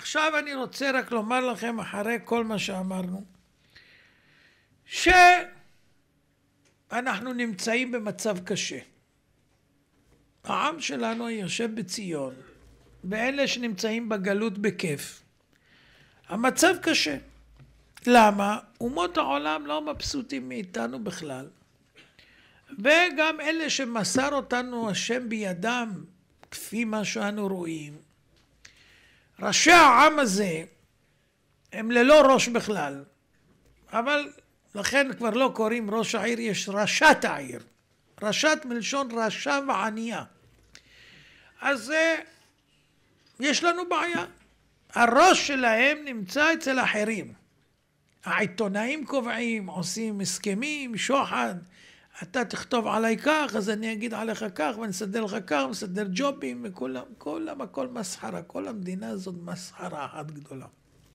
עכשיו אני רוצה רק לומר לכם, אחרי כל מה שאמרנו, שאנחנו נמצאים במצב קשה. העם שלנו יושב בציון, ואלה שנמצאים בגלות בכיף. המצב קשה. למה? אומות העולם לא מבסוטים מאיתנו בכלל. וגם אלה שמסר אותנו השם בידם, כפי מה שאנו רואים, ראשי העם הזה הם ללא ראש בכלל, אבל לכן כבר לא קוראים ראש העיר, יש ראשת העיר. ראשת מלשון רשע וענייה. אז יש לנו בעיה. הראש שלהם נמצא אצל אחרים. העיתונאים קובעים, עושים הסכמים, שוחד, אתה תכתוב עליי כך, אז אני אגיד עליך כך, ונסדר לך כך, ונסדר ג'ובים, וכולם, כולם, הכל מסחרה. כל המדינה הזאת מסחרה אחת גדולה.